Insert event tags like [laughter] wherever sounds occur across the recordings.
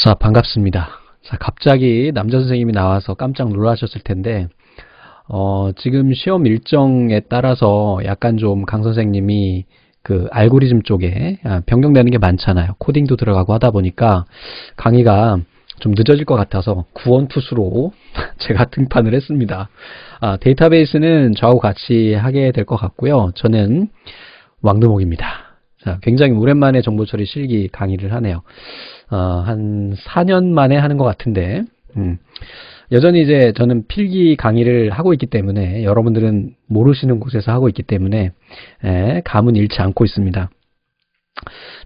자, 반갑습니다. 자, 갑자기 남자 선생님이 나와서 깜짝 놀라셨을 텐데, 어, 지금 시험 일정에 따라서 약간 좀 강 선생님이 그 알고리즘 쪽에 아, 변경되는 게 많잖아요. 코딩도 들어가고 하다 보니까 강의가 좀 늦어질 것 같아서 구원투수로 [laughs] 제가 등판을 했습니다. 아, 데이터베이스는 저하고 같이 하게 될 것 같고요. 저는 왕두목입니다. 아, 굉장히 오랜만에 정보처리 실기 강의를 하네요. 어, 한 4년 만에 하는 것 같은데 음. 여전히 이제 저는 필기 강의를 하고 있기 때문에 여러분들은 모르시는 곳에서 하고 있기 때문에 예, 감은 잃지 않고 있습니다.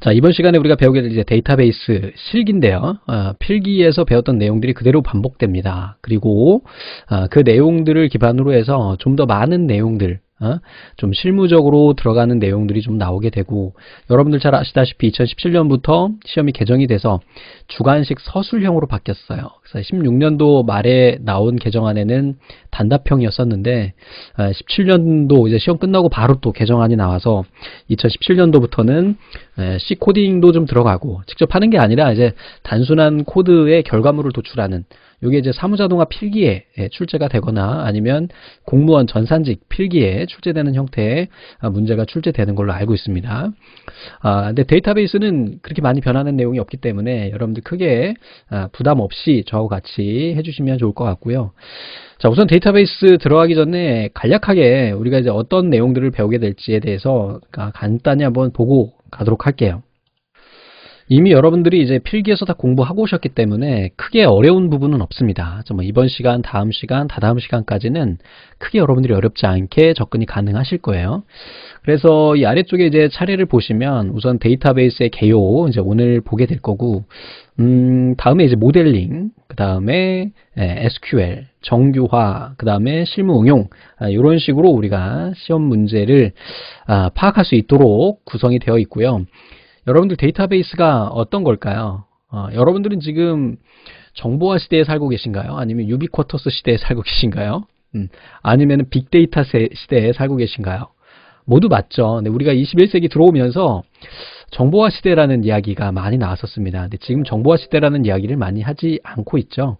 자 이번 시간에 우리가 배우게 될 이제 데이터베이스 실기인데요. 어, 필기에서 배웠던 내용들이 그대로 반복됩니다. 그리고 어, 그 내용들을 기반으로 해서 좀 더 많은 내용들 어? 좀 실무적으로 들어가는 내용들이 좀 나오게 되고 여러분들 잘 아시다시피 2017년부터 시험이 개정이 돼서 주관식 서술형으로 바뀌었어요. 그래서 16년도 말에 나온 개정안에는 단답형이었었는데 17년도 어, 이제 시험 끝나고 바로 또 개정안이 나와서 2017년도부터는 C 코딩도 좀 들어가고 직접 하는 게 아니라 이제 단순한 코드의 결과물을 도출하는 이게 이제 사무자동화 필기에 예, 출제가 되거나 아니면 공무원 전산직 필기에 출제되는 형태의 아, 문제가 출제되는 걸로 알고 있습니다. 아, 근데 데이터베이스는 그렇게 많이 변하는 내용이 없기 때문에 여러분들 크게 아, 부담 없이 저하고 같이 해주시면 좋을 것 같고요. 자, 우선 데이터베이스 들어가기 전에 간략하게 우리가 이제 어떤 내용들을 배우게 될지에 대해서 아, 간단히 한번 보고 가도록 할게요. 이미 여러분들이 이제 필기에서 다 공부하고 오셨기 때문에 크게 어려운 부분은 없습니다. 정 뭐 이번 시간, 다음 시간, 다다음 시간까지는 크게 여러분들이 어렵지 않게 접근이 가능하실 거예요. 그래서 이 아래쪽에 이제 차례를 보시면 우선 데이터베이스의 개요 이제 오늘 보게 될 거고 음, 다음에 이제 모델링, 그 다음에 SQL, 예, 정규화, 그 다음에 실무 응용 이런 아, 식으로 우리가 시험 문제를 아, 파악할 수 있도록 구성이 되어 있고요. 여러분들 데이터베이스가 어떤 걸까요? 어, 여러분들은 지금 정보화 시대에 살고 계신가요? 아니면 유비쿼터스 시대에 살고 계신가요? 음, 아니면 빅데이터 시대에 살고 계신가요? 모두 맞죠. 네, 우리가 21세기 들어오면서 정보화 시대라는 이야기가 많이 나왔었습니다. 근데 지금 정보화 시대라는 이야기를 많이 하지 않고 있죠.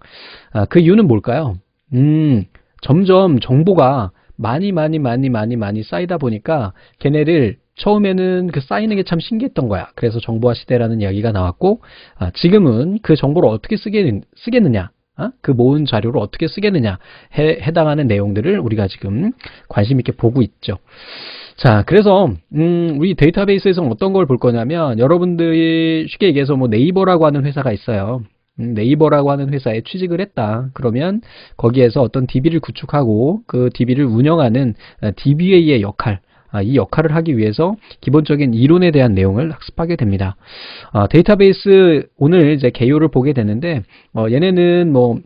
아, 그 이유는 뭘까요? 음, 점점 정보가 많이 많이 많이 많이 많이 쌓이다 보니까 걔네를 처음에는 그 쌓이는 게 참 신기했던 거야. 그래서 정보화 시대라는 이야기가 나왔고 아, 지금은 그 정보를 어떻게 쓰겠, 쓰겠느냐 어? 그 모은 자료를 어떻게 쓰겠느냐 해, 당하는 내용들을 우리가 지금 관심 있게 보고 있죠. 자, 그래서 음, 우리 데이터베이스에서는 어떤 걸 볼 거냐면 여러분들이 쉽게 얘기해서 뭐 네이버라고 하는 회사가 있어요. 음, 네이버라고 하는 회사에 취직을 했다. 그러면 거기에서 어떤 DB를 구축하고 그 DB를 운영하는 아, DBA의 역할, 아, 이 역할을 하기 위해서 기본적인 이론에 대한 내용을 학습하게 됩니다. 아, 데이터베이스 오늘 이제 개요를 보게 되는데 어, 얘네는 뭐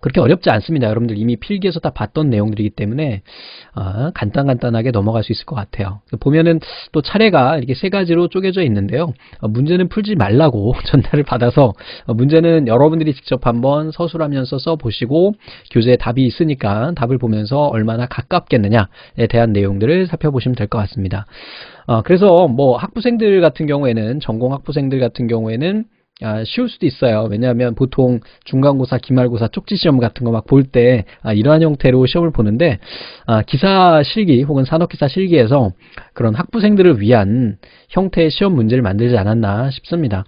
그렇게 어렵지 않습니다. 여러분들 이미 필기에서 다 봤던 내용들이기 때문에 아, 간단간단하게 넘어갈 수 있을 것 같아요. 보면은 또 차례가 이렇게 세 가지로 쪼개져 있는데요. 어, 문제는 풀지 말라고 [laughs] 전달을 받아서 어, 문제는 여러분들이 직접 한번 서술하면서 써보시고 교재에 답이 있으니까 답을 보면서 얼마나 가깝겠느냐에 대한 내용들을 살펴보시면 될 것 같습니다. 어, 그래서 뭐 학부생들 같은 경우에는 전공 학부생들 같은 경우에는 아, 쉬울 수도 있어요. 왜냐하면 보통 중간고사, 기말고사, 쪽지 시험 같은 거 막 볼 때 아, 이러한 형태로 시험을 보는데 아, 기사 실기 혹은 산업기사 실기에서 그런 학부생들을 위한 형태의 시험 문제를 만들지 않았나 싶습니다.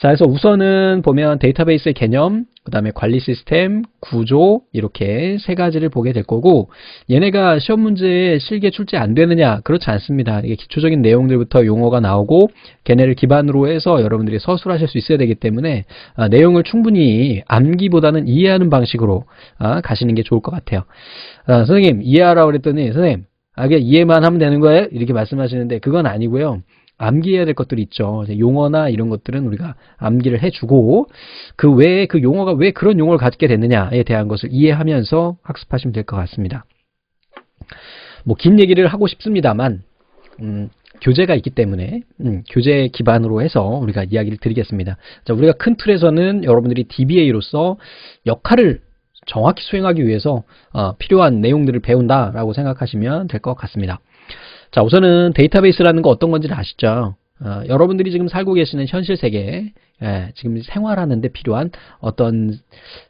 자, 그래서 우선은 보면 데이터베이스의 개념, 그 다음에 관리 시스템, 구조 이렇게 세 가지를 보게 될 거고 얘네가 시험 문제에 실게 출제 안 되느냐 그렇지 않습니다. 이게 기초적인 내용들부터 용어가 나오고 걔네를 기반으로 해서 여러분들이 서술하실 수 있어야 되기 때문에 아, 내용을 충분히 암기보다는 이해하는 방식으로 아, 가시는 게 좋을 것 같아요. 아, 선생님 이해하라고 그랬더니 선생님 아, 이게 이해만 하면 되는 거예요? 이렇게 말씀하시는데 그건 아니고요. 암기해야 될 것들이 있죠. 용어나 이런 것들은 우리가 암기를 해주고 그 외에 그 용어가 왜 그런 용어를 갖게 됐느냐에 대한 것을 이해하면서 학습하시면 될 것 같습니다. 뭐 긴 얘기를 하고 싶습니다만 음, 교재가 있기 때문에 음, 교재 기반으로 해서 우리가 이야기를 드리겠습니다. 자, 우리가 큰 틀에서는 여러분들이 DBA로서 역할을 정확히 수행하기 위해서 어, 필요한 내용들을 배운다라고 생각하시면 될 것 같습니다. 자 우선은 데이터베이스라는 거 어떤 건지 아시죠? 어, 여러분들이 지금 살고 계시는 현실 세계, 예, 지금 생활하는데 필요한 어떤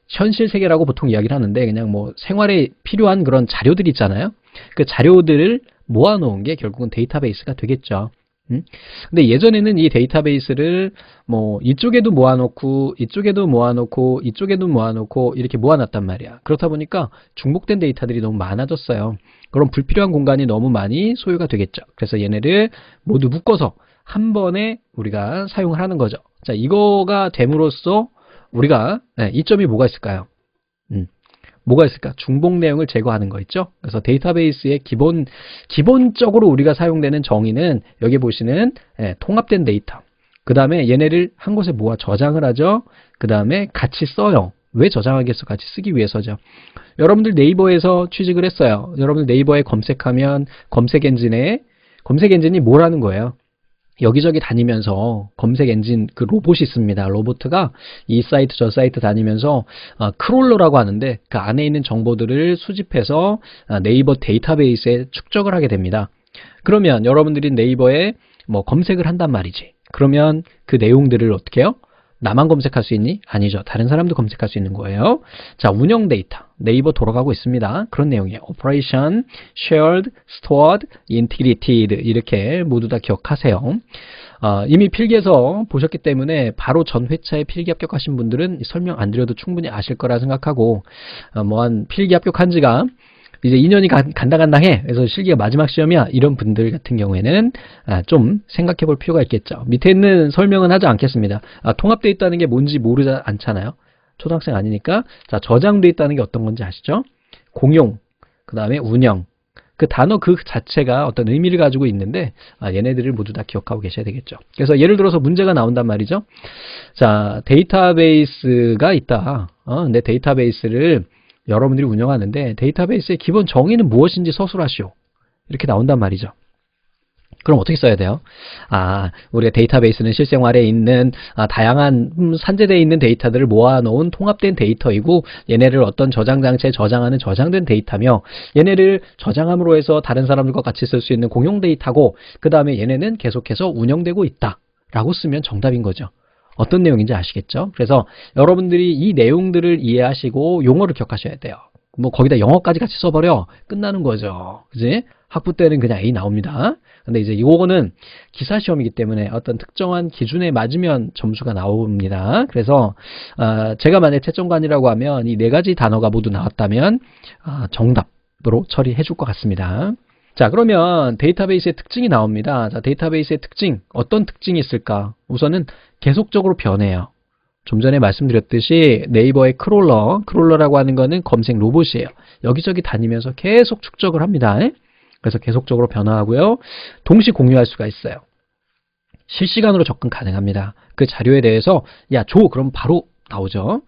현실 세계라고 보통 이야기를 하는데 그냥 뭐 생활에 필요한 그런 자료들 있잖아요. 그 자료들을 모아놓은 게 결국은 데이터베이스가 되겠죠. 음? 근데 예전에는 이 데이터베이스를 뭐 이쪽에도 모아놓고 이쪽에도 모아놓고 이쪽에도 모아놓고 이렇게 모아놨단 말이야. 그렇다 보니까 중복된 데이터들이 너무 많아졌어요. 그럼 불필요한 공간이 너무 많이 소요가 되겠죠. 그래서 얘네를 모두 묶어서 한 번에 우리가 사용을 하는 거죠. 자, 이거가 됨으로써 우리가 네, 이점이 뭐가 있을까요? 뭐가 있을까? 중복 내용을 제거하는 거 있죠? 그래서 데이터베이스의 기본, 기본적으로 우리가 사용되는 정의는 여기 보시는 예, 통합된 데이터. 그 다음에 얘네를 한 곳에 모아 저장을 하죠. 그 다음에 같이 써요. 왜 저장하겠어? 같이 쓰기 위해서죠. 여러분들 네이버에서 취직을 했어요. 여러분들 네이버에 검색하면 검색 엔진에 검색 엔진이 뭐라는 거예요? 여기저기 다니면서 검색 엔진 그 로봇이 있습니다. 로보트가 이 사이트 저 사이트 다니면서 아, 크롤러라고 하는데 그 안에 있는 정보들을 수집해서 아, 네이버 데이터베이스에 축적을 하게 됩니다. 그러면 여러분들이 네이버에 뭐 검색을 한단 말이지. 그러면 그 내용들을 어떻게 해요? 나만 검색할 수 있니? 아니죠. 다른 사람도 검색할 수 있는 거예요. 자, 운영 데이터. 네이버 돌아가고 있습니다. 그런 내용이에요. operation, shared, stored, integrated 이렇게 모두 다 기억하세요. 어, 이미 필기에서 보셨기 때문에 바로 전 회차에 필기 합격하신 분들은 설명 안 드려도 충분히 아실 거라 생각하고 어, 뭐한 필기 합격한 지가 이제 2년이 간, 간다 간다 해. 그래서 실기가 마지막 시험이야. 이런 분들 같은 경우에는 아, 좀 생각해 볼 필요가 있겠죠. 밑에 있는 설명은 하지 않겠습니다. 아, 통합되어 있다는 게 뭔지 모르지 않잖아요. 초등학생 아니니까. 자, 저장되어 있다는 게 어떤 건지 아시죠? 공용, 그 다음에 운영. 그 단어 그 자체가 어떤 의미를 가지고 있는데 아, 얘네들을 모두 다 기억하고 계셔야 되겠죠. 그래서 예를 들어서 문제가 나온단 말이죠. 자 데이터베이스가 있다. 어, 내 데이터베이스를 여러분들이 운영하는데 데이터베이스의 기본 정의는 무엇인지 서술하시오. 이렇게 나온단 말이죠. 그럼 어떻게 써야 돼요? 아, 우리가 데이터베이스는 실생활에 있는 아, 다양한 음, 산재되어 있는 데이터들을 모아놓은 통합된 데이터이고 얘네를 어떤 저장장치에 저장하는 저장된 데이터며 얘네를 저장함으로 해서 다른 사람들과 같이 쓸 수 있는 공용 데이터고 그 다음에 얘네는 계속해서 운영되고 있다. 라고 쓰면 정답인 거죠. 어떤 내용인지 아시겠죠? 그래서 여러분들이 이 내용들을 이해하시고 용어를 기억하셔야 돼요. 뭐 거기다 영어까지 같이 써버려 끝나는 거죠. 그지? 학부 때는 그냥 A 나옵니다. 근데 이제 이거는 기사 시험이기 때문에 어떤 특정한 기준에 맞으면 점수가 나옵니다. 그래서 어, 제가 만약 채점관이라고 하면 이 네 가지 단어가 모두 나왔다면 어, 정답으로 처리해 줄 것 같습니다. 자 그러면 데이터베이스의 특징이 나옵니다. 자 데이터베이스의 특징 어떤 특징이 있을까? 우선은 계속적으로 변해요. 좀 전에 말씀드렸듯이 네이버의 크롤러, 크롤러라고 하는 거는 검색 로봇이에요. 여기저기 다니면서 계속 축적을 합니다. 그래서 계속적으로 변화하고요. 동시 공유할 수가 있어요. 실시간으로 접근 가능합니다. 그 자료에 대해서 야줘 그럼 바로 나오죠.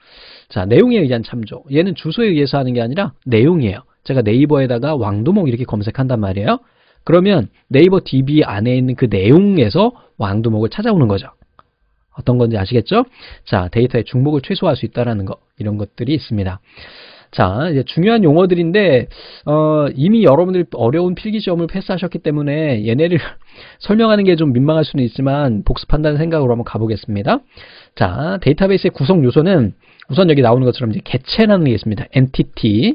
자 내용에 의한 참조. 얘는 주소에 의해서 하는 게 아니라 내용이에요. 제가 네이버에다가 왕도목 이렇게 검색한단 말이에요. 그러면 네이버 DB 안에 있는 그 내용에서 왕도목을 찾아오는 거죠. 어떤 건지 아시겠죠? 자, 데이터의 중복을 최소화할 수 있다라는 거 이런 것들이 있습니다. 자, 이제 중요한 용어들인데 어, 이미 여러분들이 어려운 필기 시험을 패스하셨기 때문에 얘네를 [laughs] 설명하는 게 좀 민망할 수는 있지만 복습한다는 생각으로 한번 가보겠습니다. 자, 데이터베이스의 구성 요소는 우선 여기 나오는 것처럼 이제 개체라는 게 있습니다. entity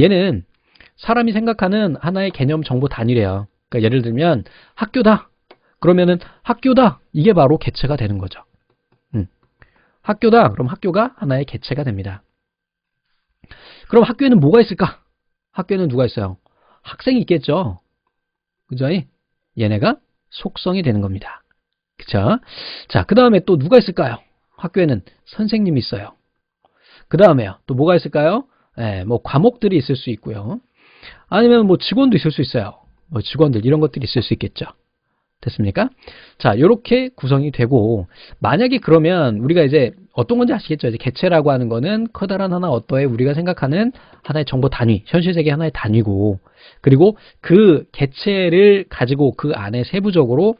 얘는 사람이 생각하는 하나의 개념 정보 단위래요. 그러니까 예를 들면 학교다. 그러면은 학교다. 이게 바로 개체가 되는 거죠. 음. 학교다. 그럼 학교가 하나의 개체가 됩니다. 그럼 학교에는 뭐가 있을까? 학교에는 누가 있어요? 학생이 있겠죠. 그죠? 얘네가 속성이 되는 겁니다. 그쵸? 자, 그 다음에 또 누가 있을까요? 학교에는 선생님이 있어요. 그 다음에요. 또 뭐가 있을까요? 예, 뭐 과목들이 있을 수 있고요. 아니면 뭐 직원도 있을 수 있어요. 뭐 직원들 이런 것들이 있을 수 있겠죠. 됐습니까? 자, 이렇게 구성이 되고 만약에 그러면 우리가 이제 어떤 건지 아시겠죠? 이제 개체라고 하는 거는 커다란 하나 어떠해 우리가 생각하는 하나의 정보 단위, 현실 세계 하나의 단위고 그리고 그 개체를 가지고 그 안에 세부적으로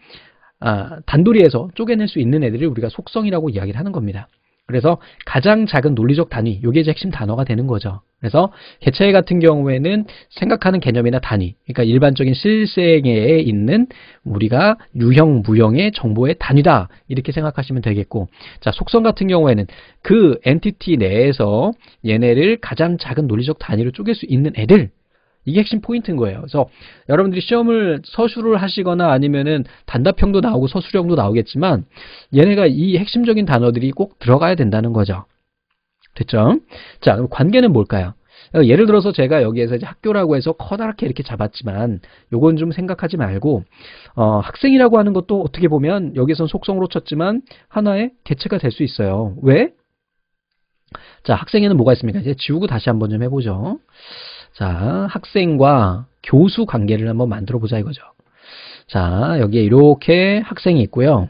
아, 단도이에서 쪼개낼 수 있는 애들을 우리가 속성이라고 이야기를 하는 겁니다. 그래서 가장 작은 논리적 단위, 이게 이제 핵심 단어가 되는 거죠. 그래서 개체 같은 경우에는 생각하는 개념이나 단위, 그러니까 일반적인 실생애에 있는 우리가 유형, 무형의 정보의 단위다 이렇게 생각하시면 되겠고, 자 속성 같은 경우에는 그 엔티티 내에서 얘네를 가장 작은 논리적 단위로 쪼갤 수 있는 애들 이게 핵심 포인트인 거예요. 그래서 여러분들이 시험을 서술을 하시거나 아니면은 단답형도 나오고 서술형도 나오겠지만 얘네가 이 핵심적인 단어들이 꼭 들어가야 된다는 거죠. 됐죠? 자, 그럼 관계는 뭘까요? 어, 예를 들어서 제가 여기에서 이제 학교라고 해서 커다랗게 이렇게 잡았지만 요건 좀 생각하지 말고 어, 학생이라고 하는 것도 어떻게 보면 여기선 속성으로 쳤지만 하나의 개체가 될 수 있어요. 왜? 자, 학생에는 뭐가 있습니까? 이제 지우고 다시 한번 좀 해보죠. 자, 학생과 교수 관계를 한번 만들어 보자 이거죠. 자, 여기에 이렇게 학생이 있고요.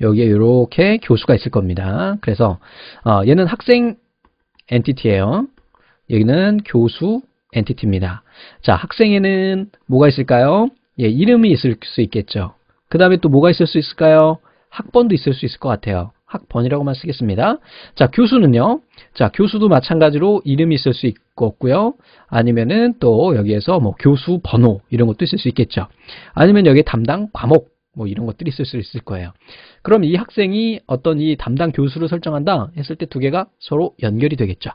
여기에 이렇게 교수가 있을 겁니다. 그래서 어, 얘는 학생 엔티티예요. 여기는 교수 엔티티입니다. 자, 학생에는 뭐가 있을까요? 예, 이름이 있을 수 있겠죠. 그 다음에 또 뭐가 있을 수 있을까요? 학번도 있을 수 있을 것 같아요. 학번이라고만 쓰겠습니다. 자, 교수는요. 자, 교수도 마찬가지로 이름이 있을 수 있겠고요. 아니면은 또 여기에서 뭐 교수 번호 이런 것도 있을 수 있겠죠. 아니면 여기 담당 과목 뭐 이런 것들이 있을 수 있을 거예요. 그럼 이 학생이 어떤 이 담당 교수를 설정한다 했을 때 두 개가 서로 연결이 되겠죠.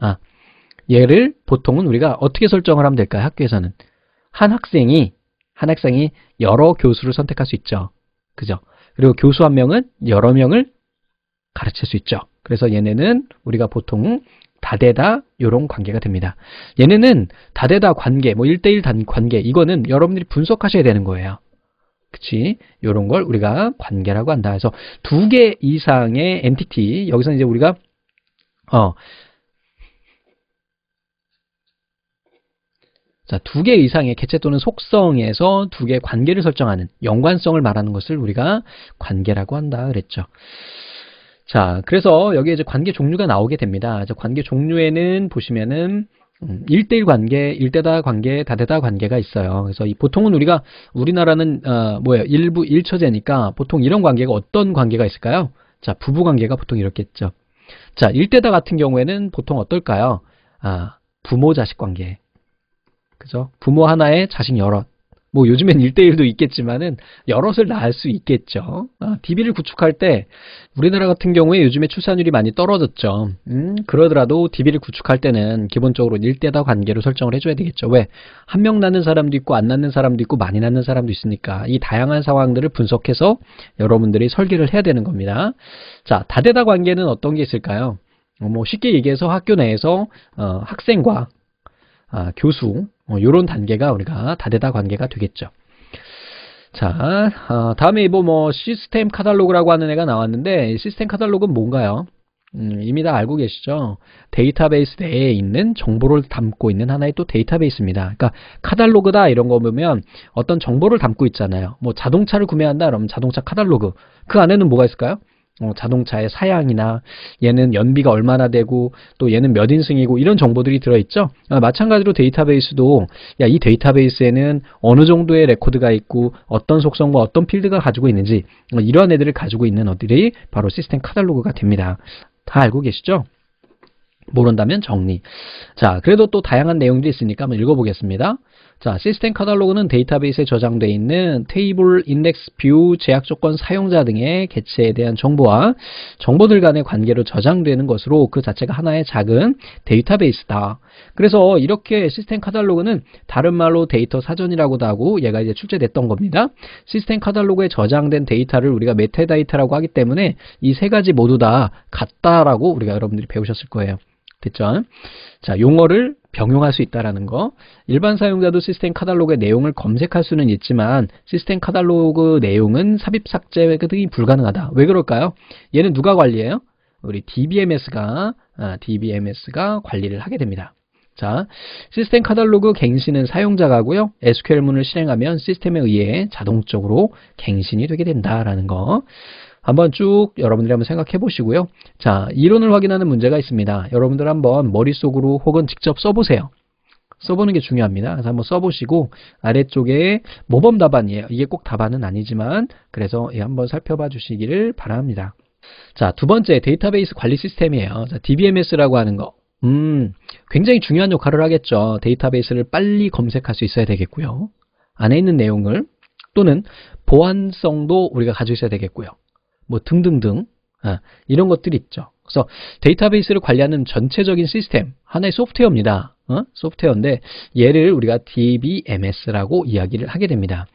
아, 얘를 보통은 우리가 어떻게 설정을 하면 될까요? 학교에서는 한 학생이 한 학생이 여러 교수를 선택할 수 있죠. 그죠? 그리고 교수 한 명은 여러 명을 가르칠 수 있죠. 그래서 얘네는 우리가 보통 다대다 요런 관계가 됩니다. 얘네는 다대다 관계, 뭐일대일단 관계 이거는 여러분들이 분석하셔야 되는 거예요. 그치? 요런 걸 우리가 관계라고 한다. 그래서 두 개 이상의 엔티티, 여기서 이제 우리가 어, 자, 두 개 이상의 개체 또는 속성에서 두 개의 관계를 설정하는 연관성을 말하는 것을 우리가 관계라고 한다 그랬죠. 자, 그래서 여기에 이제 관계 종류가 나오게 됩니다. 관계 종류에는 보시면은 음, 일대1 관계, 1대다 관계, 다대다 관계가 있어요. 그래서 보통은 우리가 우리나라는 어, 뭐예요? 일부 일처제니까 보통 이런 관계가 어떤 관계가 있을까요? 자, 부부 관계가 보통 이렇겠죠. 자, 일대다 같은 경우에는 보통 어떨까요? 아, 부모 자식 관계. 그죠? 부모 하나에 자식 여럿. 뭐 요즘엔 1대1도 있겠지만은 여럿을 낳을 수 있겠죠. 아, DB를 구축할 때 우리나라 같은 경우에 요즘에 출산율이 많이 떨어졌죠. 음, 그러더라도 DB를 구축할 때는 기본적으로 1대4 관계로 설정을 해줘야 되겠죠. 왜? 한 명 낳는 사람도 있고 안 낳는 사람도 있고 많이 낳는 사람도 있으니까 이 다양한 상황들을 분석해서 여러분들이 설계를 해야 되는 겁니다. 자, 다대다 관계는 어떤 게 있을까요? 뭐 쉽게 얘기해서 학교 내에서 어, 학생과 아, 교수 이런 어, 단계가 우리가 다대다 관계가 되겠죠. 자, 어, 다음에 이거뭐 뭐, 시스템 카탈로그라고 하는 애가 나왔는데 시스템 카탈로그는 뭔가요? 음, 이미 다 알고 계시죠? 데이터베이스 내에 있는 정보를 담고 있는 하나의 또 데이터베이스입니다. 그러니까 카탈로그다 이런 거 보면 어떤 정보를 담고 있잖아요. 뭐 자동차를 구매한다 그러면 자동차 카탈로그. 그 안에는 뭐가 있을까요? 어, 자동차의 사양이나 얘는 연비가 얼마나 되고 또 얘는 몇 인승이고 이런 정보들이 들어있죠. 아, 마찬가지로 데이터베이스도 야, 이 데이터베이스에는 어느 정도의 레코드가 있고 어떤 속성과 어떤 필드가 가지고 있는지 어, 이러한 애들을 가지고 있는 어들이 바로 시스템 카탈로그가 됩니다. 다 알고 계시죠? 모른다면 정리. 자, 그래도 또 다양한 내용들이 있으니까 한번 읽어보겠습니다. 자, 시스템 카탈로그는 데이터베이스에 저장되어 있는 테이블, 인덱스, 뷰, 제약 조건, 사용자 등의 개체에 대한 정보와 정보들 간의 관계로 저장되는 것으로 그 자체가 하나의 작은 데이터베이스다. 그래서 이렇게 시스템 카탈로그는 다른 말로 데이터 사전이라고도 하고 얘가 이제 출제됐던 겁니다. 시스템 카탈로그에 저장된 데이터를 우리가 메타데이터라고 하기 때문에 이 세 가지 모두 다 같다라고 우리가 여러분들이 배우셨을 거예요. 됐죠? 자, 용어를 병용할 수 있다라는 거. 일반 사용자도 시스템 카탈로그의 내용을 검색할 수는 있지만 시스템 카탈로그 내용은 삽입 삭제 등이 불가능하다. 왜 그럴까요? 얘는 누가 관리해요? 우리 DBMS가 아, DBMS가 관리를 하게 됩니다. 자, 시스템 카탈로그 갱신은 사용자가고요. SQL문을 실행하면 시스템에 의해 자동적으로 갱신이 되게 된다라는 거. 한번 쭉 여러분들이 한번 생각해 보시고요. 자, 이론을 확인하는 문제가 있습니다. 여러분들 한번 머릿속으로 혹은 직접 써보세요. 써보는 게 중요합니다. 그래서 한번 써보시고 아래쪽에 모범 답안이에요. 이게 꼭 답안은 아니지만 그래서 예, 한번 살펴봐 주시기를 바랍니다. 자, 두 번째 데이터베이스 관리 시스템이에요. 자, DBMS라고 하는 거. 음, 굉장히 중요한 역할을 하겠죠. 데이터베이스를 빨리 검색할 수 있어야 되겠고요. 안에 있는 내용을 또는 보안성도 우리가 가지고 있어야 되겠고요. 뭐 등등등 아, 이런 것들이 있죠. 그래서 데이터베이스를 관리하는 전체적인 시스템, 하나의 소프트웨어입니다. 어? 소프트웨어인데 얘를 우리가 DBMS라고 이야기를 하게 됩니다.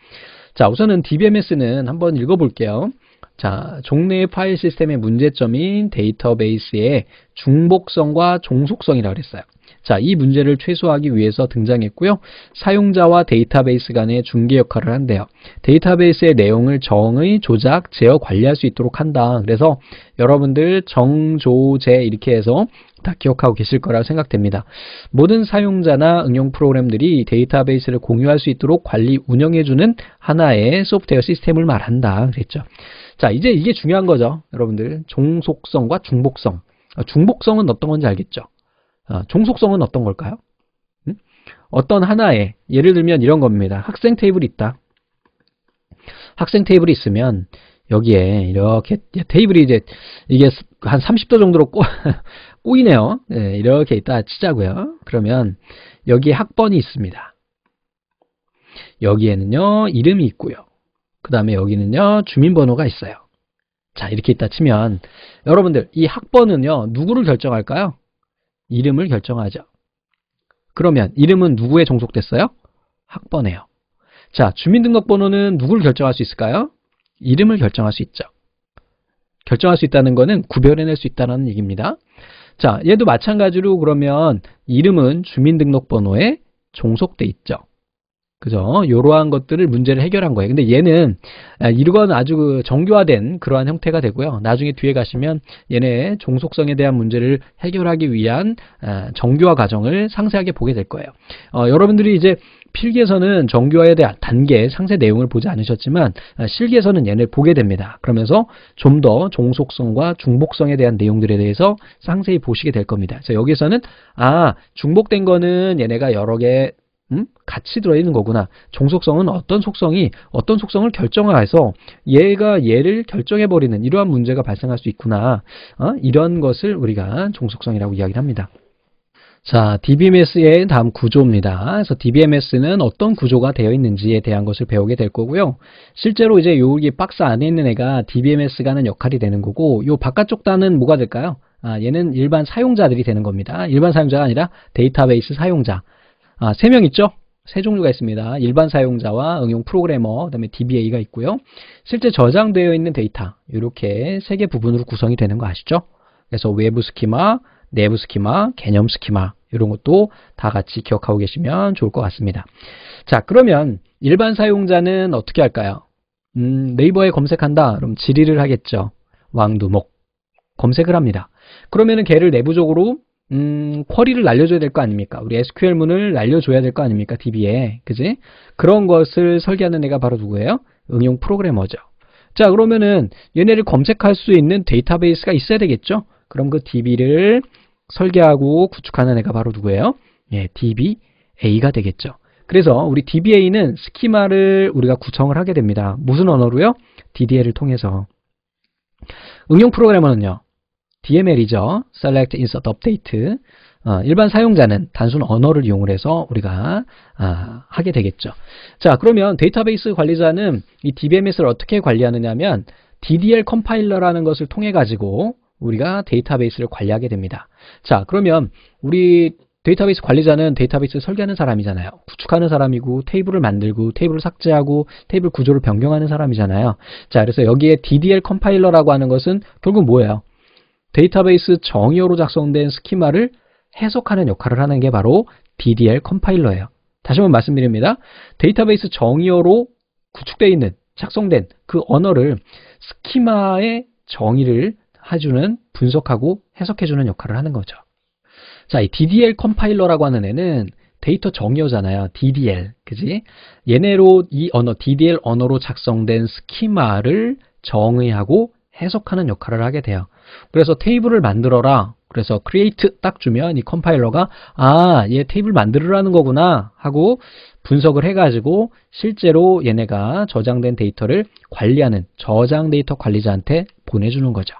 자, 우선은 DBMS는 한번 읽어볼게요. 자, 종래의 파일 시스템의 문제점인 데이터베이스의 중복성과 종속성이라고 그랬어요. 자, 이 문제를 최소화하기 위해서 등장했고요. 사용자와 데이터베이스 간의 중개 역할을 한대요. 데이터베이스의 내용을 정의, 조작, 제어, 관리할 수 있도록 한다. 그래서 여러분들 정, 조, 제 이렇게 해서 다 기억하고 계실 거라고 생각됩니다. 모든 사용자나 응용 프로그램들이 데이터베이스를 공유할 수 있도록 관리 운영해주는 하나의 소프트웨어 시스템을 말한다 그랬죠. 자 이제 이게 중요한 거죠. 여러분들 종속성과 중복성. 어, 중복성은 어떤 건지 알겠죠? 어, 종속성은 어떤 걸까요? 음? 어떤 하나의 예를 들면 이런 겁니다. 학생 테이블이 있다. 학생 테이블이 있으면 여기에 이렇게 테이블이 이제 이게 한 30도 정도로 꼬, [laughs] 꼬이네요. 네, 이렇게 있다 치자고요. 그러면 여기에 학번이 있습니다. 여기에는요 이름이 있고요. 그 다음에 여기는요 주민번호가 있어요. 자 이렇게 있다 치면 여러분들 이 학번은요 누구를 결정할까요? 이름을 결정하죠. 그러면 이름은 누구에 종속됐어요? 학번에요. 자, 주민등록번호는 누구를 결정할 수 있을까요? 이름을 결정할 수 있죠. 결정할 수 있다는 것은 구별해낼 수 있다는 얘기입니다. 자, 얘도 마찬가지로 그러면 이름은 주민등록번호에 종속돼 있죠. 그죠? 이러한 것들을 문제를 해결한 거예요. 근데 얘는 아, 이건 아주 그 정교화된 그러한 형태가 되고요. 나중에 뒤에 가시면 얘네 종속성에 대한 문제를 해결하기 위한 아, 정교화 과정을 상세하게 보게 될 거예요. 어, 여러분들이 이제 필기에서는 정교화에 대한 단계 상세 내용을 보지 않으셨지만 아, 실기에서는 얘를 보게 됩니다. 그러면서 좀 더 종속성과 중복성에 대한 내용들에 대해서 상세히 보시게 될 겁니다. 그래서 여기서는 아 중복된 거는 얘네가 여러 개 음? 같이 들어있는 거구나. 종속성은 어떤 속성이 어떤 속성을 결정하여서 얘가 얘를 결정해버리는 이러한 문제가 발생할 수 있구나. 어? 이런 것을 우리가 종속성이라고 이야기를 합니다. 자, DBMS의 다음 구조입니다. 그래서 DBMS는 어떤 구조가 되어 있는지에 대한 것을 배우게 될 거고요. 실제로 이제 여기 박스 안에 있는 애가 DBMS가 하는 역할이 되는 거고, 요 바깥쪽 단은 뭐가 될까요? 아, 얘는 일반 사용자들이 되는 겁니다. 일반 사용자가 아니라 데이터베이스 사용자. 아, 3명 있죠? 세 종류가 있습니다. 일반 사용자와 응용 프로그래머, 그 다음에 DBA가 있고요. 실제 저장되어 있는 데이터, 이렇게 세 개 부분으로 구성이 되는 거 아시죠? 그래서 외부 스키마, 내부 스키마, 개념 스키마 이런 것도 다 같이 기억하고 계시면 좋을 것 같습니다. 자 그러면 일반 사용자는 어떻게 할까요? 음, 네이버에 검색한다. 그럼 질의를 하겠죠. 왕두목 검색을 합니다. 그러면은 걔를 내부적으로 음, 쿼리를 날려줘야 될 거 아닙니까? 우리 SQL문을 날려줘야 될 거 아닙니까? DB에. 그지? 그런 것을 설계하는 애가 바로 누구예요? 응용 프로그래머죠. 자, 그러면은 얘네를 검색할 수 있는 데이터베이스가 있어야 되겠죠? 그럼 그 DB를 설계하고 구축하는 애가 바로 누구예요? 예, DBA가 되겠죠. 그래서 우리 DBA는 스키마를 우리가 구성을 하게 됩니다. 무슨 언어로요? d d l 을 통해서. 응용 프로그래머는요. DML이죠. Select Insert Update. 어, 일반 사용자는 단순 언어를 이용을 해서 우리가 아, 하게 되겠죠. 자, 그러면 데이터베이스 관리자는 이 DBMS를 어떻게 관리하느냐면 DDL 컴파일러라는 것을 통해 가지고 우리가 데이터베이스를 관리하게 됩니다. 자, 그러면 우리 데이터베이스 관리자는 데이터베이스를 설계하는 사람이잖아요. 구축하는 사람이고 테이블을 만들고 테이블을 삭제하고 테이블 구조를 변경하는 사람이잖아요. 자, 그래서 여기에 DDL 컴파일러라고 하는 것은 결국 뭐예요? 데이터베이스 정의어로 작성된 스키마를 해석하는 역할을 하는 게 바로 DDL 컴파일러예요. 다시 한번 말씀드립니다. 데이터베이스 정의어로 구축되어 있는 작성된 그 언어를 스키마의 정의를 해주는 분석하고 해석해주는 역할을 하는 거죠. 자, 이 DDL 컴파일러라고 하는 애는 데이터 정의어잖아요. DDL. 그지? 얘네로 이 언어, DDL 언어로 작성된 스키마를 정의하고 해석하는 역할을 하게 돼요. 그래서 테이블을 만들어라. 그래서 create 딱 주면 이 컴파일러가 아, 얘 테이블 만들으라는 거구나 하고 분석을 해가지고 실제로 얘네가 저장된 데이터를 관리하는 저장 데이터 관리자한테 보내주는 거죠.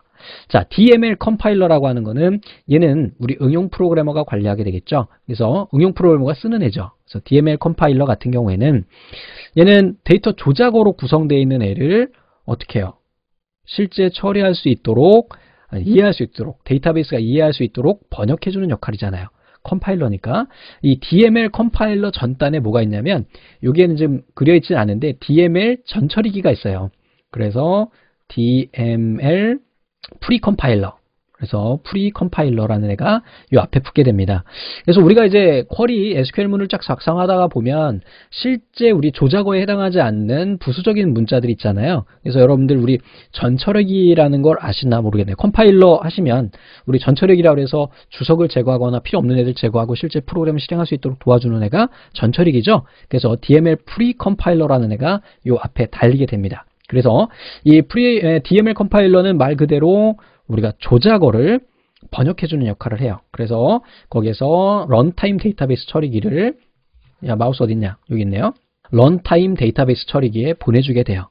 자, DML 컴파일러라고 하는 거는 얘는 우리 응용 프로그래머가 관리하게 되겠죠. 그래서 응용 프로그래머가 쓰는 애죠. 그래서 DML 컴파일러 같은 경우에는 얘는 데이터 조작으로 구성되어 있는 애를 어떻게 해요? 실제 처리할 수 있도록 이해할 수 있도록 데이터베이스가 이해할 수 있도록 번역해 주는 역할이잖아요. 컴파일러니까 이 DML 컴파일러 전단에 뭐가 있냐면 여기에는 지금 그려 있진 않은데 DML 전처리기가 있어요. 그래서 DML 프리컴파일러 그래서 프리 컴파일러라는 애가 이 앞에 붙게 됩니다. 그래서 우리가 이제 쿼리 SQL 문을 쫙 작성하다가 보면 실제 우리 조작어에 해당하지 않는 부수적인 문자들 있잖아요. 그래서 여러분들 우리 전처력이라는 걸 아시나 모르겠네요. 컴파일러 하시면 우리 전처력이라고 해서 주석을 제거하거나 필요 없는 애들 제거하고 실제 프로그램을 실행할 수 있도록 도와주는 애가 전처력이죠. 그래서 DML 프리 컴파일러라는 애가 이 앞에 달리게 됩니다. 그래서 이 프리, DML 컴파일러는 말 그대로 우리가 조작어를 번역해주는 역할을 해요. 그래서 거기에서 런타임 데이터베이스 처리기를 야 마우스 어딨냐 여기 있네요. 런타임 데이터베이스 처리기에 보내주게 돼요.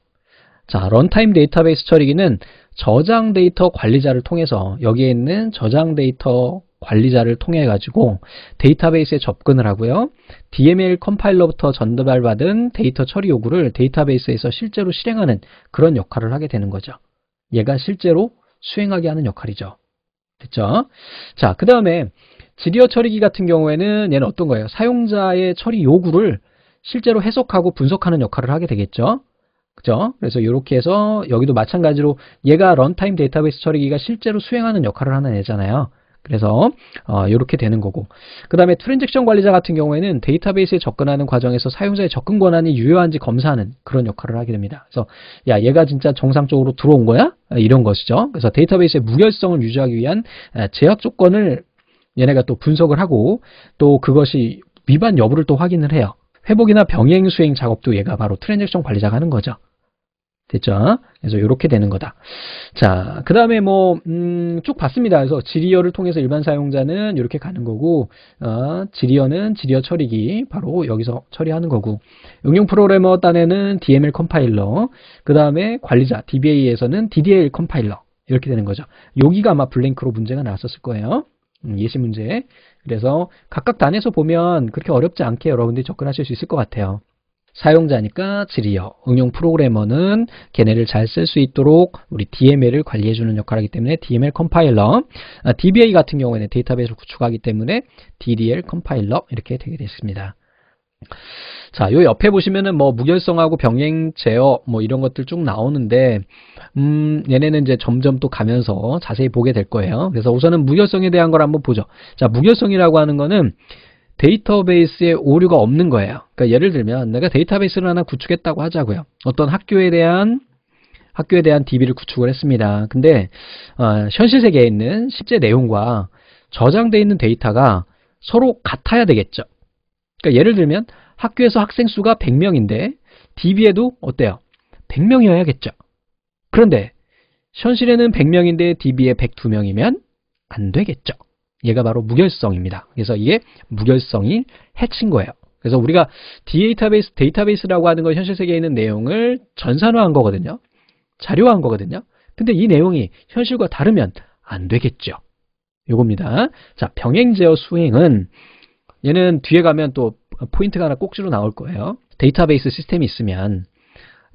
자, 런타임 데이터베이스 처리기는 저장 데이터 관리자를 통해서 여기에 있는 저장 데이터 관리자를 통해 가지고 데이터베이스에 접근을 하고요. DML 컴파일러부터 전달받은 데이터 처리 요구를 데이터베이스에서 실제로 실행하는 그런 역할을 하게 되는 거죠. 얘가 실제로 수행하게 하는 역할이죠. 됐죠? 자, 그 다음에 질의어 처리기 같은 경우에는 얘는 어떤 거예요? 사용자의 처리 요구를 실제로 해석하고 분석하는 역할을 하게 되겠죠. 그죠? 그래서 이렇게 해서 여기도 마찬가지로 얘가 런타임 데이터베이스 처리기가 실제로 수행하는 역할을 하는 애잖아요. 그래서 이렇게 어, 되는 거고 그 다음에 트랜잭션 관리자 같은 경우에는 데이터베이스에 접근하는 과정에서 사용자의 접근 권한이 유효한지 검사하는 그런 역할을 하게 됩니다. 그래서 야 얘가 진짜 정상적으로 들어온 거야? 이런 것이죠. 그래서 데이터베이스의 무결성을 유지하기 위한 제약 조건을 얘네가 또 분석을 하고 또 그것이 위반 여부를 또 확인을 해요. 회복이나 병행 수행 작업도 얘가 바로 트랜잭션 관리자가 하는 거죠. 됐죠? 그래서 이렇게 되는 거다. 자, 그 다음에 뭐, 음, 쭉 봤습니다. 그래서 지리어를 통해서 일반 사용자는 이렇게 가는 거고, 어, 지리어는 지리어 처리기, 바로 여기서 처리하는 거고, 응용 프로그래머 단에는 DML 컴파일러, 그 다음에 관리자, DBA에서는 DDL 컴파일러, 이렇게 되는 거죠. 여기가 아마 블랭크로 문제가 나왔었을 거예요. 음, 예시 문제. 그래서 각각 단에서 보면 그렇게 어렵지 않게 여러분들이 접근하실 수 있을 것 같아요. 사용자니까 질이요. 응용 프로그래머는 걔네를 잘 쓸 수 있도록 우리 DML을 관리해주는 역할하기 때문에 DML 컴파일러, 아, DBA 같은 경우에는 데이터베이스를 구축하기 때문에 DDL 컴파일러 이렇게 되게 됐습니다. 자, 요 옆에 보시면은 뭐 무결성하고 병행 제어 뭐 이런 것들 쭉 나오는데 음, 얘네는 이제 점점 또 가면서 자세히 보게 될 거예요. 그래서 우선은 무결성에 대한 걸 한번 보죠. 자, 무결성이라고 하는 거는 데이터베이스에 오류가 없는 거예요. 그러니까 예를 들면 내가 데이터베이스를 하나 구축했다고 하자고요. 어떤 학교에 대한 학교에 대한 DB를 구축을 했습니다. 근데 어, 현실 세계에 있는 실제 내용과 저장되어 있는 데이터가 서로 같아야 되겠죠. 그러니까 예를 들면 학교에서 학생 수가 100명인데 DB에도 어때요? 100명이어야겠죠. 그런데 현실에는 100명인데 DB에 102명이면 안 되겠죠. 얘가 바로 무결성입니다. 그래서 이게 무결성이 해친 거예요. 그래서 우리가 데이터베이스, 데이터베이스라고 하는 건 현실 세계에 있는 내용을 전산화한 거거든요. 자료화한 거거든요. 근데 이 내용이 현실과 다르면 안 되겠죠. 요겁니다. 자, 병행제어 수행은 얘는 뒤에 가면 또 포인트가 하나 꼭지로 나올 거예요. 데이터베이스 시스템이 있으면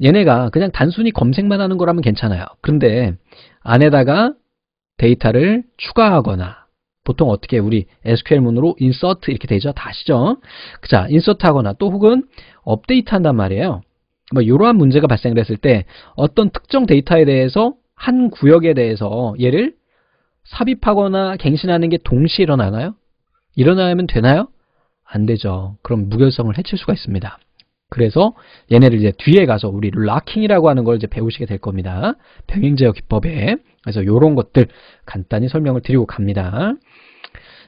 얘네가 그냥 단순히 검색만 하는 거라면 괜찮아요. 그런데 안에다가 데이터를 추가하거나 보통 어떻게 우리 SQL 문으로 insert 이렇게 되죠. 다시죠 자, insert 하거나 또 혹은 업데이트 한단 말이에요. 뭐 이러한 문제가 발생했을 때 어떤 특정 데이터에 대해서 한 구역에 대해서 얘를 삽입하거나 갱신하는 게 동시에 일어나나요? 일어나면 되나요? 안 되죠. 그럼 무결성을 해칠 수가 있습니다. 그래서 얘네를 이제 뒤에 가서 우리 락킹이라고 하는 걸 이제 배우시게 될 겁니다. 병행 제어 기법에. 그래서 이런 것들 간단히 설명을 드리고 갑니다.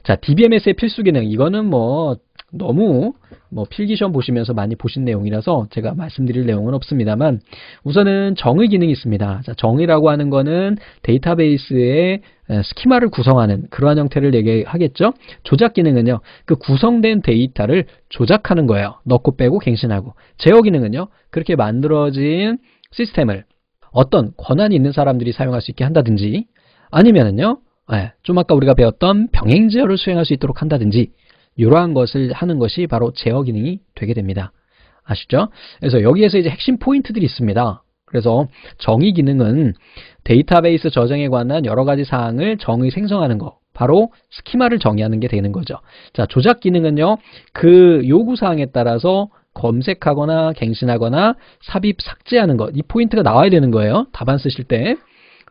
자, DBMS의 필수 기능. 이거는 뭐 너무 뭐 필기 시험 보시면서 많이 보신 내용이라서 제가 말씀드릴 내용은 없습니다만 우선은 정의 기능이 있습니다. 자, 정의라고 하는 거는 데이터베이스의 스키마를 구성하는 그러한 형태를 얘기하겠죠. 조작 기능은요. 그 구성된 데이터를 조작하는 거예요. 넣고 빼고 갱신하고. 제어 기능은요. 그렇게 만들어진 시스템을 어떤 권한이 있는 사람들이 사용할 수 있게 한다든지 아니면은요. 예, 좀 아까 우리가 배웠던 병행 제어를 수행할 수 있도록 한다든지 이러한 것을 하는 것이 바로 제어 기능이 되게 됩니다. 아시죠? 그래서 여기에서 이제 핵심 포인트들이 있습니다. 그래서 정의 기능은 데이터베이스 저장에 관한 여러 가지 사항을 정의 생성하는 거 바로 스키마를 정의하는 게 되는 거죠. 자, 조작 기능은요. 그 요구 사항에 따라서 검색하거나 갱신하거나 삽입 삭제하는 것. 이 포인트가 나와야 되는 거예요. 답안 쓰실 때.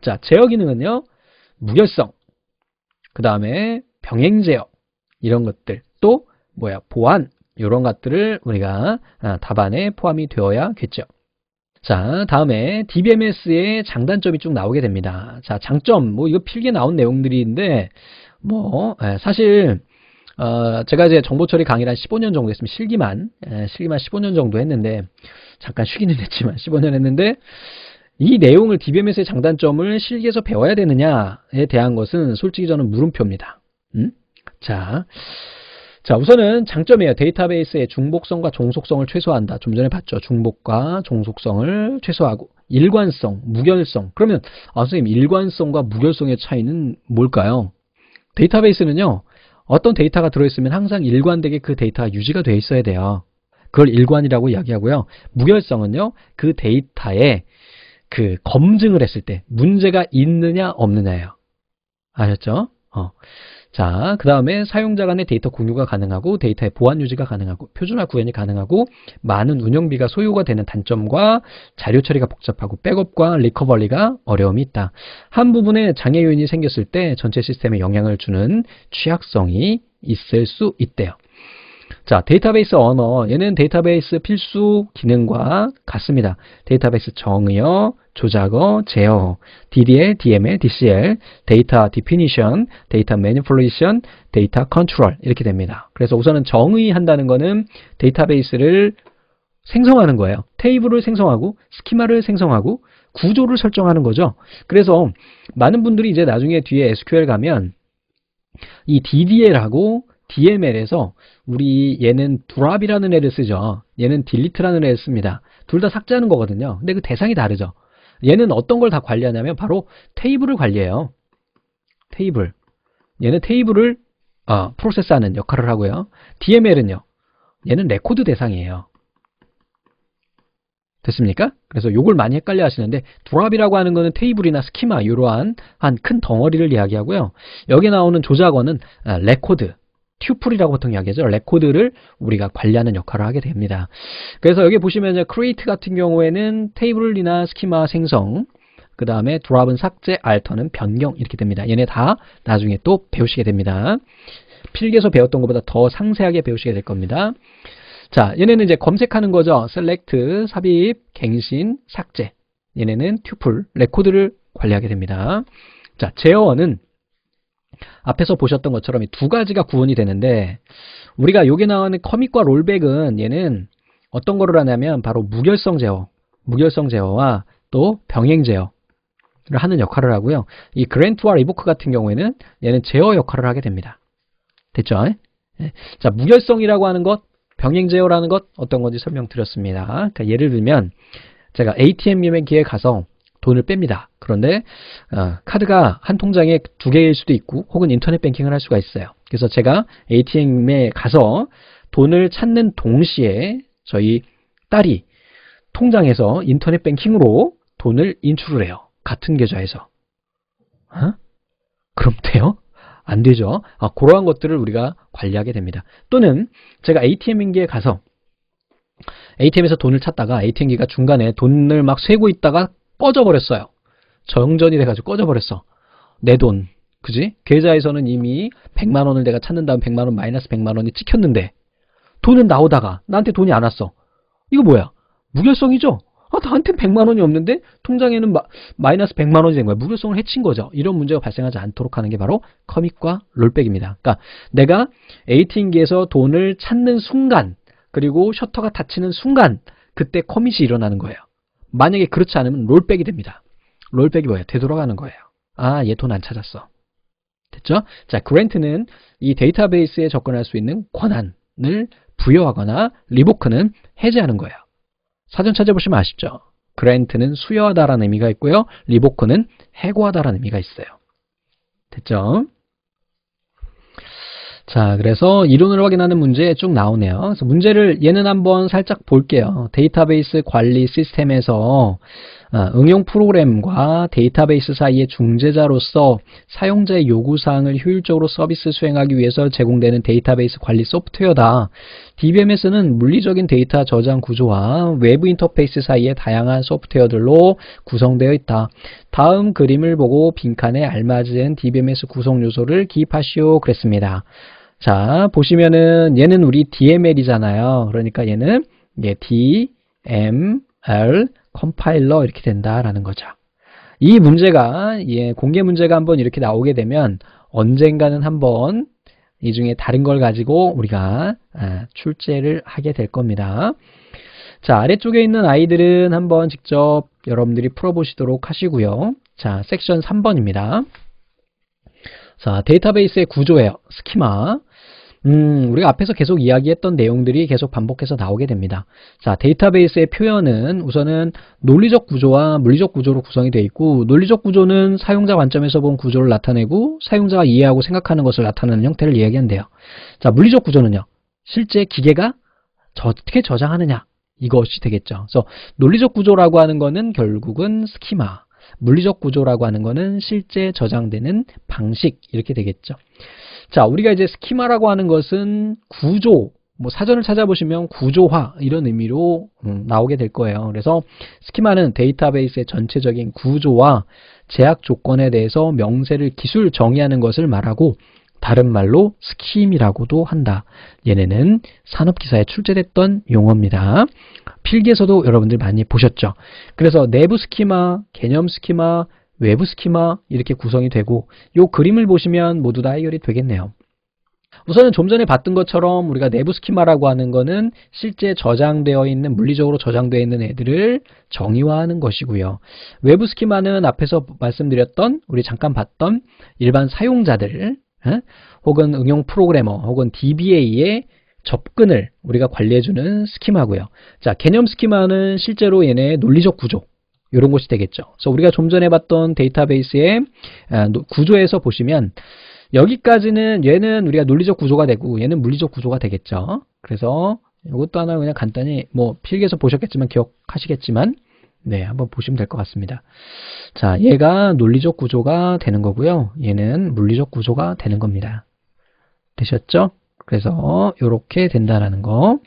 자, 제어 기능은요. 무결성. 그 다음에 병행제어 이런 것들 또 뭐야 보안 이런 것들을 우리가 아, 답안에 포함이 되어야겠죠. 자 다음에 DBMS의 장단점이 쭉 나오게 됩니다. 자 장점 뭐 이거 필기에 나온 내용들인데 뭐 예, 사실 어, 제가 이제 정보처리 강의를 한 15년 정도 했으면 실기만, 예, 실기만 15년 정도 했는데, 잠깐 쉬기는 [laughs] 했지만, 15년 했는데, 이 내용을 DBMS의 장단점을 실기에서 배워야 되느냐에 대한 것은 솔직히 저는 물음표입니다. 음? 자, 자 우선은 장점이에요. 데이터베이스의 중복성과 종속성을 최소화한다. 좀 전에 봤죠. 중복과 종속성을 최소화하고 일관성, 무결성. 그러면 아 선생님 일관성과 무결성의 차이는 뭘까요? 데이터베이스는요. 어떤 데이터가 들어있으면 항상 일관되게 그 데이터가 유지가 돼 있어야 돼요. 그걸 일관이라고 이야기하고요. 무결성은요. 그 데이터에 그 검증을 했을 때 문제가 있느냐 없느냐예요. 아셨죠? 어. 자, 그 다음에 사용자 간의 데이터 공유가 가능하고 데이터의 보안 유지가 가능하고 표준화 구현이 가능하고 많은 운영비가 소요가 되는 단점과 자료 처리가 복잡하고 백업과 리커버리가 어려움이 있다. 한 부분에 장애 요인이 생겼을 때 전체 시스템에 영향을 주는 취약성이 있을 수 있대요. 자, 데이터베이스 언어. 얘는 데이터베이스 필수 기능과 같습니다. 데이터베이스 정의어, 조작어, 제어, DDL, DML, DCL, 데이터 디피니션, 데이터 매니플레이션, 데이터 컨트롤 이렇게 됩니다. 그래서 우선은 정의한다는 거는 데이터베이스를 생성하는 거예요. 테이블을 생성하고 스키마를 생성하고 구조를 설정하는 거죠. 그래서 많은 분들이 이제 나중에 뒤에 SQL 가면 이 DDL하고 DML에서 우리 얘는 drop이라는 애를 쓰죠. 얘는 delete라는 애를 씁니다. 둘 다 삭제하는 거거든요. 근데 그 대상이 다르죠. 얘는 어떤 걸 다 관리하냐면 바로 테이블을 관리해요. 테이블. 얘는 테이블을 어, 프로세스하는 역할을 하고요. DML은요. 얘는 레코드 대상이에요. 됐습니까? 그래서 요걸 많이 헷갈려 하시는데 드랍이라고 하는 거는 테이블이나 스키마 이러한 한 큰 덩어리를 이야기하고요. 여기 나오는 조작원은 아, 레코드 튜플이라고 보통 이야기하죠. 레코드를 우리가 관리하는 역할을 하게 됩니다. 그래서 여기 보시면 크리에이트 같은 경우에는 테이블이나 스키마 생성, 그 다음에 드랍은 삭제, 알터는 변경 이렇게 됩니다. 얘네 다 나중에 또 배우시게 됩니다. 필기에서 배웠던 것보다 더 상세하게 배우시게 될 겁니다. 자, 얘네는 이제 검색하는 거죠. 셀렉트, 삽입, 갱신, 삭제. 얘네는 튜플, 레코드를 관리하게 됩니다. 자, 제어원은 앞에서 보셨던 것처럼 이 두 가지가 구분이 되는데 우리가 여기 나오는 커밋과 롤백은 얘는 어떤 거를 하냐면 바로 무결성 제어, 무결성 제어와 또 병행 제어를 하는 역할을 하고요. 이 그랜트와 리보크 같은 경우에는 얘는 제어 역할을 하게 됩니다. 됐죠? 예. 자, 무결성이라고 하는 것, 병행 제어라는 것 어떤 건지 설명드렸습니다. 그러니까 예를 들면 제가 ATM 유행기에 가서 돈을 뺍니다. 그런데 어, 카드가 한 통장에 두 개일 수도 있고 혹은 인터넷 뱅킹을 할 수가 있어요. 그래서 제가 ATM에 가서 돈을 찾는 동시에 저희 딸이 통장에서 인터넷 뱅킹으로 돈을 인출을 해요. 같은 계좌에서. 어? 그럼 돼요? 안 되죠. 아, 그러한 것들을 우리가 관리하게 됩니다. 또는 제가 ATM기에 인 가서 ATM에서 돈을 찾다가 ATM기가 중간에 돈을 막쇠고 있다가 꺼져버렸어요. 정전이 돼가지고 꺼져버렸어. 내 돈. 그지? 계좌에서는 이미 100만 원을 내가 찾는 다음 100만 원 마이너스 100만 원이 찍혔는데 돈은 나오다가 나한테 돈이 안 왔어. 이거 뭐야? 무결성이죠? 아, 나한테 100만 원이 없는데 통장에는 마, 이너스 100만 원이 된 거야. 무결성을 해친 거죠. 이런 문제가 발생하지 않도록 하는 게 바로 커밋과 롤백입니다. 그러니까 내가 a t 팅기에서 돈을 찾는 순간 그리고 셔터가 닫히는 순간 그때 커밋이 일어나는 거예요. 만약에 그렇지 않으면 롤백이 됩니다. 롤백이 뭐예요? 되돌아가는 거예요. 아, 얘 돈 안 찾았어. 됐죠? 자, 그랜트는 이 데이터베이스에 접근할 수 있는 권한을 부여하거나 리보크는 해제하는 거예요. 사전 찾아보시면 아시죠? 그랜트는 수여하다라는 의미가 있고요. 리보크는 해고하다라는 의미가 있어요. 됐죠? 자, 그래서 이론을 확인하는 문제 쭉 나오네요. 그래서 문제를 얘는 한번 살짝 볼게요. 데이터베이스 관리 시스템에서 아, 응용 프로그램과 데이터베이스 사이의 중재자로서 사용자의 요구사항을 효율적으로 서비스 수행하기 위해서 제공되는 데이터베이스 관리 소프트웨어다. DBMS는 물리적인 데이터 저장 구조와 외부 인터페이스 사이의 다양한 소프트웨어들로 구성되어 있다. 다음 그림을 보고 빈칸에 알맞은 DBMS 구성 요소를 기입하시오 그랬습니다. 자, 보시면은 얘는 우리 DML이잖아요. 그러니까 얘는 예, DML L 컴파일러 이렇게 된다라는 거죠. 이 문제가 예, 공개 문제가 한번 이렇게 나오게 되면 언젠가는 한번 이 중에 다른 걸 가지고 우리가 아, 출제를 하게 될 겁니다. 자 아래쪽에 있는 아이들은 한번 직접 여러분들이 풀어보시도록 하시고요. 자 섹션 3번입니다. 자 데이터베이스의 구조예요. 스키마. 음, 우리가 앞에서 계속 이야기했던 내용들이 계속 반복해서 나오게 됩니다. 자, 데이터베이스의 표현은 우선은 논리적 구조와 물리적 구조로 구성이 되어 있고 논리적 구조는 사용자 관점에서 본 구조를 나타내고 사용자가 이해하고 생각하는 것을 나타내는 형태를 이야기한대요. 자, 물리적 구조는요. 실제 기계가 어떻게 저장하느냐 이것이 되겠죠. 그래서 논리적 구조라고 하는 것은 결국은 스키마 물리적 구조라고 하는 것은 실제 저장되는 방식 이렇게 되겠죠. 자, 우리가 이제 스키마라고 하는 것은 구조, 뭐 사전을 찾아보시면 구조화 이런 의미로 음, 나오게 될 거예요. 그래서 스키마는 데이터베이스의 전체적인 구조와 제약 조건에 대해서 명세를 기술 정의하는 것을 말하고 다른 말로 스킴이라고도 한다. 얘네는 산업기사에 출제됐던 용어입니다. 필기에서도 여러분들 많이 보셨죠. 그래서 내부 스키마, 개념 스키마, 외부 스키마 이렇게 구성이 되고 이 그림을 보시면 모두 다 해결이 되겠네요. 우선은 좀 전에 봤던 것처럼 우리가 내부 스키마라고 하는 거는 실제 저장되어 있는 물리적으로 저장되어 있는 애들을 정의화하는 것이고요. 외부 스키마는 앞에서 말씀드렸던 우리 잠깐 봤던 일반 사용자들 어? 혹은 응용 프로그래머 혹은 DBA의 접근을 우리가 관리해주는 스키마고요. 자 개념 스키마는 실제로 얘네 논리적 구조 이런 것이 되겠죠. 그래서 우리가 좀 전에 봤던 데이터베이스의 아, 구조에서 보시면 여기까지는 얘는 우리가 논리적 구조가 되고 얘는 물리적 구조가 되겠죠. 그래서 이것도 하나 그냥 간단히 뭐 필기해서 보셨겠지만 기억하시겠지만 네 한번 보시면 될 것 같습니다. 자 얘가 논리적 구조가 되는 거고요. 얘는 물리적 구조가 되는 겁니다. 되셨죠? 그래서 이렇게 된다라는 거.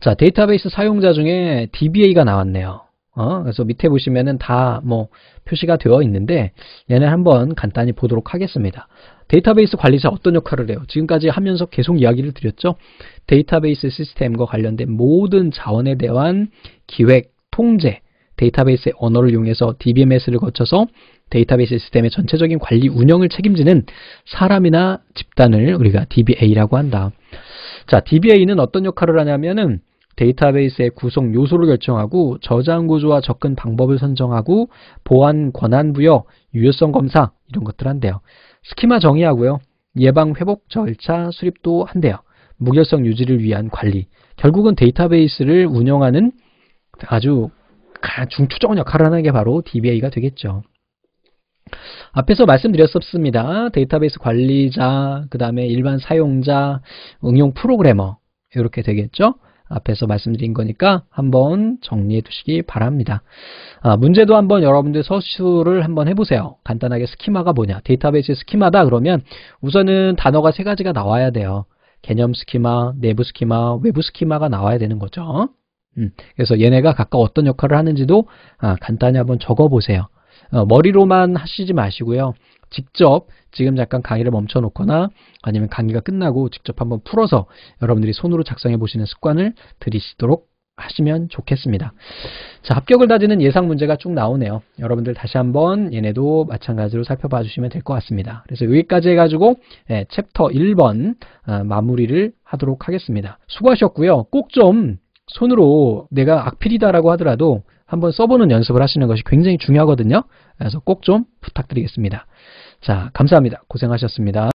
자 데이터베이스 사용자 중에 DBA가 나왔네요. 어? 그래서 밑에 보시면은 다 뭐 표시가 되어 있는데 얘는 한번 간단히 보도록 하겠습니다. 데이터베이스 관리자 어떤 역할을 해요? 지금까지 하면서 계속 이야기를 드렸죠. 데이터베이스 시스템과 관련된 모든 자원에 대한 기획, 통제, 데이터베이스의 언어를 이용해서 DBMS를 거쳐서 데이터베이스 시스템의 전체적인 관리 운영을 책임지는 사람이나 집단을 우리가 DBA라고 한다. 자, DBA는 어떤 역할을 하냐면은 데이터베이스의 구성 요소를 결정하고 저장 구조와 접근 방법을 선정하고 보안 권한 부여, 유효성 검사 이런 것들 한대요. 스키마 정의하고요. 예방 회복 절차 수립도 한대요. 무결성 유지를 위한 관리. 결국은 데이터베이스를 운영하는 아주 중추적인 역할을 하는 게 바로 DBA가 되겠죠. 앞에서 말씀드렸었습니다. 데이터베이스 관리자, 그 다음에 일반 사용자, 응용 프로그래머 이렇게 되겠죠. 앞에서 말씀드린 거니까 한번 정리해 두시기 바랍니다. 아, 문제도 한번 여러분들 서술을 한번 해보세요. 간단하게 스키마가 뭐냐. 데이터베이스 스키마다 그러면 우선은 단어가 세 가지가 나와야 돼요. 개념 스키마, 내부 스키마, 외부 스키마가 나와야 되는 거죠. 음, 그래서 얘네가 각각 어떤 역할을 하는지도 아, 간단히 한번 적어보세요. 어, 머리로만 하시지 마시고요. 직접 지금 잠깐 강의를 멈춰 놓거나 아니면 강의가 끝나고 직접 한번 풀어서 여러분들이 손으로 작성해 보시는 습관을 들이시도록 하시면 좋겠습니다. 자, 합격을 다지는 예상 문제가 쭉 나오네요. 여러분들 다시 한번 얘네도 마찬가지로 살펴봐 주시면 될 것 같습니다. 그래서 여기까지 해가지고 예, 챕터 1번 아, 마무리를 하도록 하겠습니다. 수고하셨고요. 꼭 좀 손으로 내가 악필이다라고 하더라도 한번 써보는 연습을 하시는 것이 굉장히 중요하거든요. 그래서 꼭 좀 부탁드리겠습니다. 자, 감사합니다. 고생하셨습니다.